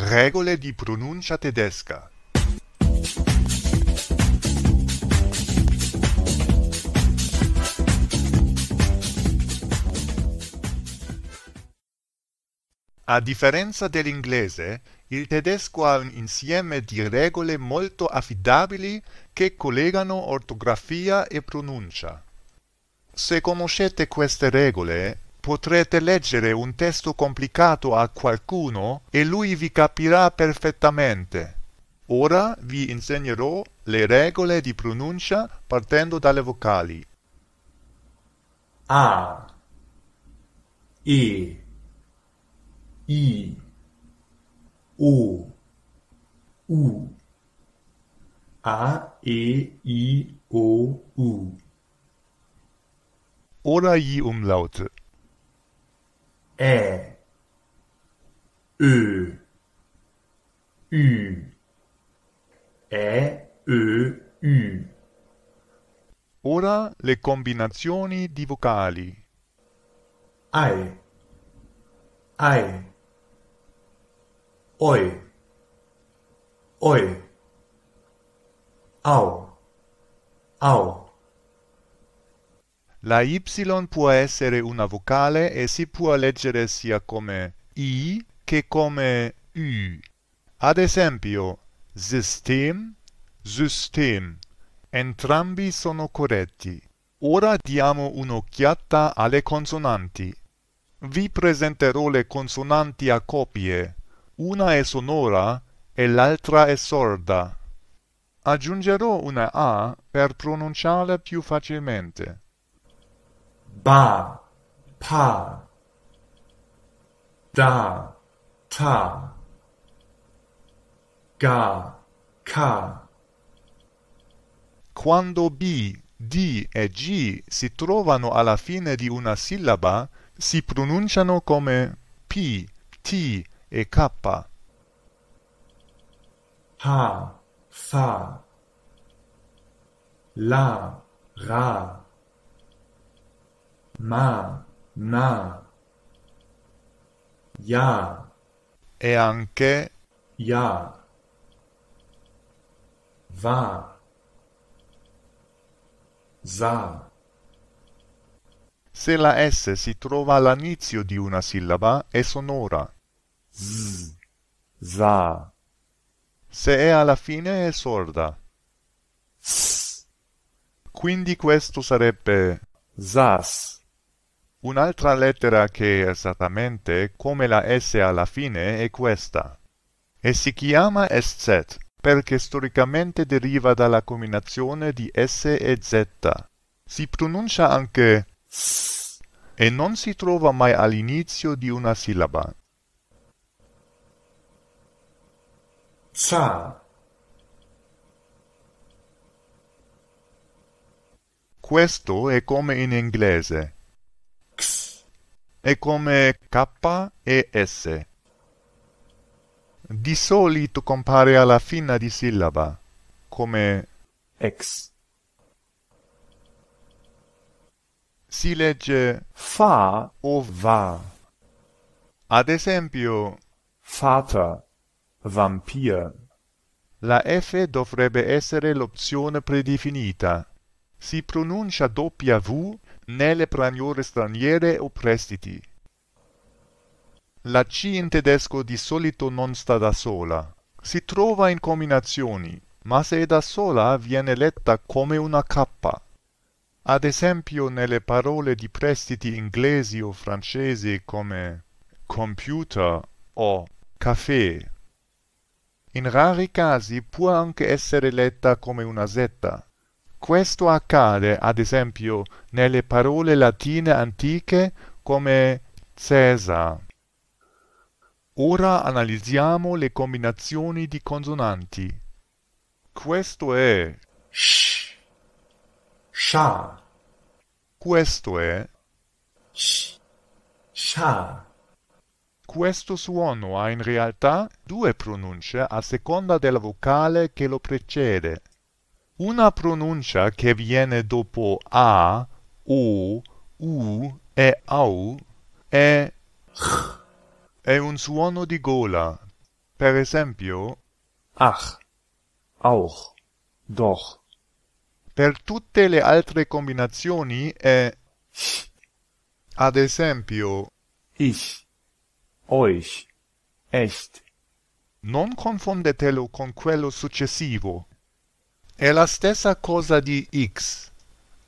Regole di pronuncia tedesca A differenza dell'inglese, il tedesco ha un insieme di regole molto affidabili che collegano ortografia e pronuncia. Se conoscete queste regole, potrete leggere un testo complicato a qualcuno e lui vi capirà perfettamente. Ora vi insegnerò le regole di pronuncia partendo dalle vocali. A E I O U A E I O U Ora gli umlaute. E Ö Ü E Ö Ora le combinazioni di vocali. Ai Ai Oi Oi Au Au la Y può essere una vocale e si può leggere sia come I che come U. Ad esempio, system, system. Entrambi sono corretti. Ora diamo un'occhiata alle consonanti. Vi presenterò le consonanti a copie. Una è sonora e l'altra è sorda. Aggiungerò una A per pronunciarla più facilmente ba, pa, da, ta, ga, ca. Quando B, D e G si trovano alla fine di una sillaba, si pronunciano come P, T e K. Ha, fa, la, ra ma, na, ya. E anche ya. Va. Za. Se la S si trova all'inizio di una sillaba è sonora. Z. Za. Se è alla fine è sorda. S. Quindi questo sarebbe Zas. Un'altra lettera che è esattamente come la S alla fine è questa. E si chiama SZ perché storicamente deriva dalla combinazione di S e Z. Si pronuncia anche S e non si trova mai all'inizio di una sillaba. Sa. Questo è come in inglese è come K e S. Di solito compare alla fine di sillaba, come ex. Si legge fa o va. Ad esempio, fata, vampir. La F dovrebbe essere l'opzione predefinita. Si pronuncia doppia V nelle le straniere o prestiti. La C in tedesco di solito non sta da sola, si trova in combinazioni, ma se è da sola viene letta come una K. Ad esempio nelle parole di prestiti inglesi o francesi come computer o caffè. In rari casi può anche essere letta come una Z. Questo accade, ad esempio, nelle parole latine antiche come Cesar. Ora analizziamo le combinazioni di consonanti. Questo è sh, sha. Questo è sh, sha. Questo suono ha in realtà due pronunce a seconda della vocale che lo precede. Una pronuncia che viene dopo A, O, U e AU è, è un suono di gola. Per esempio, Ach, auch, doch. Per tutte le altre combinazioni è, ad esempio, ich, euch, echt. Non confondetelo con quello successivo è la stessa cosa di x,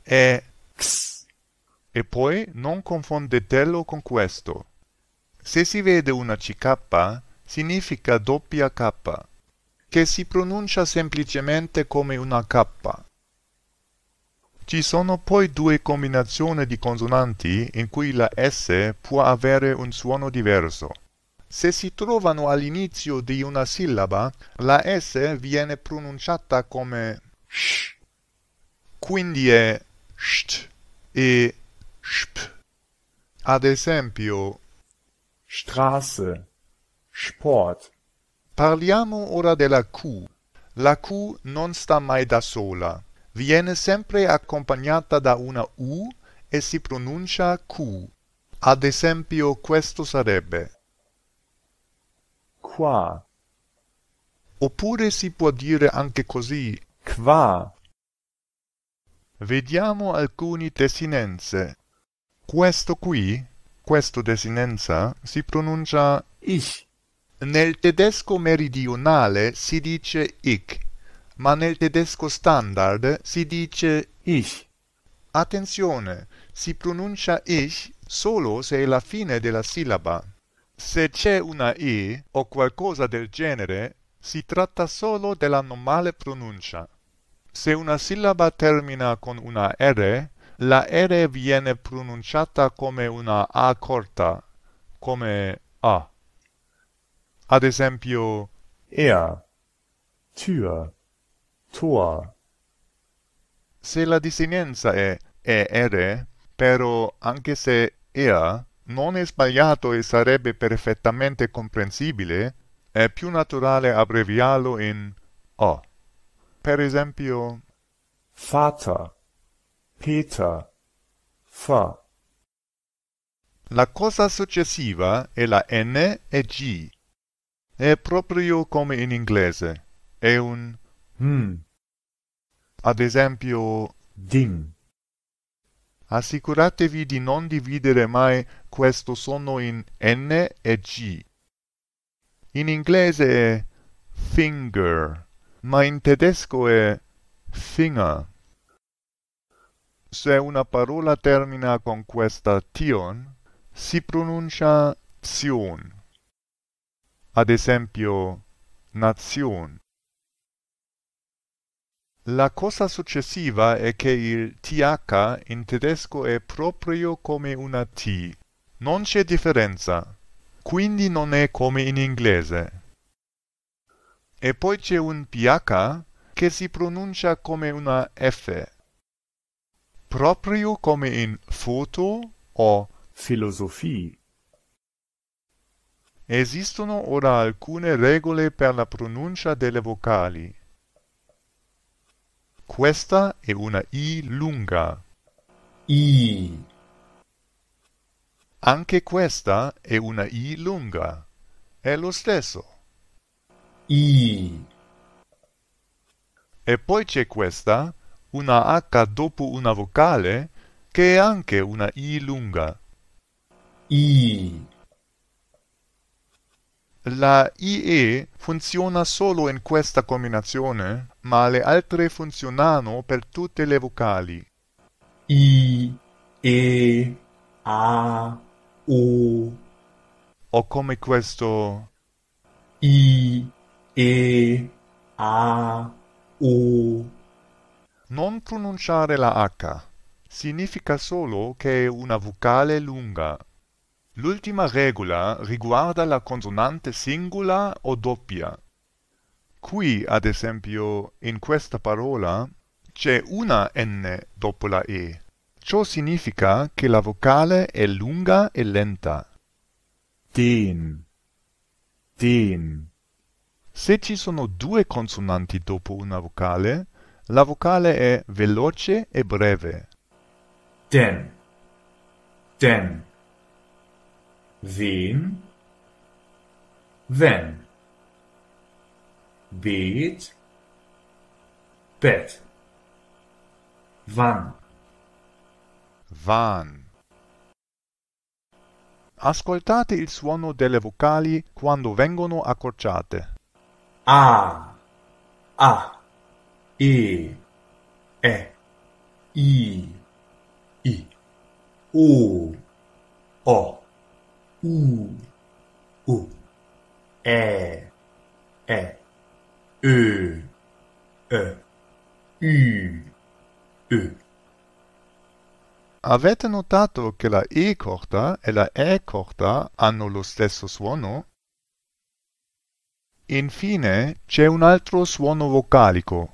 è x. E poi non confondetelo con questo. Se si vede una ck, significa doppia k, che si pronuncia semplicemente come una k. Ci sono poi due combinazioni di consonanti in cui la S può avere un suono diverso. Se si trovano all'inizio di una sillaba, la S viene pronunciata come sh, quindi è sht e sp. Ad esempio, Straße, Sport. Parliamo ora della Q. La Q non sta mai da sola. Viene sempre accompagnata da una U e si pronuncia Q. Ad esempio questo sarebbe qua. Oppure si può dire anche così, qua. Vediamo alcuni desinenze. Questo qui, questo desinenza, si pronuncia ich. Nel tedesco meridionale si dice ich, ma nel tedesco standard si dice ich. Attenzione, si pronuncia ich solo se è la fine della sillaba se c'è una I o qualcosa del genere, si tratta solo della normale pronuncia. Se una sillaba termina con una R, la R viene pronunciata come una A corta, come A. Ad esempio, Ea, tür, tua. Se la disinenza è ER, però anche se Ea, non è sbagliato e sarebbe perfettamente comprensibile, è più naturale abbreviarlo in O. Per esempio, Vater, Peter, Fa. La cosa successiva è la N e G. È proprio come in inglese. È un hmm. Ad esempio, ding. Assicuratevi di non dividere mai questo sono in N e G. In inglese è finger, ma in tedesco è finger. Se una parola termina con questa tion, si pronuncia zion. Ad esempio, nazion. La cosa successiva è che il th in tedesco è proprio come una t, non c'è differenza, quindi non è come in inglese. E poi c'è un ph che si pronuncia come una F, proprio come in foto o filosofia. Esistono ora alcune regole per la pronuncia delle vocali. Questa è una I lunga. I. Anche questa è una I lunga. È lo stesso. I. E poi c'è questa, una H dopo una vocale, che è anche una I lunga. I. La IE funziona solo in questa combinazione, ma le altre funzionano per tutte le vocali. I, E, A. U. O come questo. I. E. A. U. Non pronunciare la H. Significa solo che è una vocale lunga. L'ultima regola riguarda la consonante singola o doppia. Qui, ad esempio, in questa parola c'è una N dopo la E. Ciò significa che la vocale è lunga e lenta. Den. Den. Se ci sono due consonanti dopo una vocale, la vocale è veloce e breve. Den. Den. Wen. Ven. Beet. Bed. Wann van. Ascoltate il suono delle vocali quando vengono accorciate. A, A, E, E, I, I, O, O, U, U, E, E, E, E, U, Ö. Avete notato che la E corta e la E corta hanno lo stesso suono? Infine c'è un altro suono vocalico.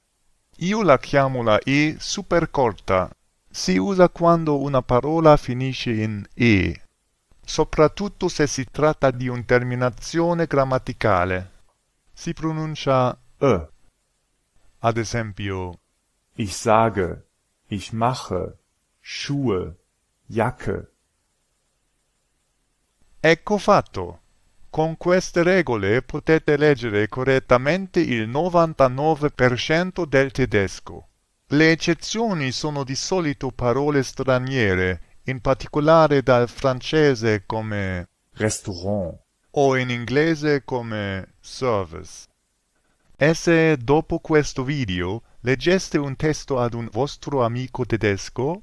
Io la chiamo la E supercorta. Si usa quando una parola finisce in E, soprattutto se si tratta di un terminazione grammaticale. Si pronuncia E. Ad esempio, ich sage, ich mache, Schuhe, Jacke. Ecco fatto. Con queste regole potete leggere correttamente il 99% del tedesco. Le eccezioni sono di solito parole straniere, in particolare dal francese come restaurant o in inglese come service. E se dopo questo video leggeste un testo ad un vostro amico tedesco,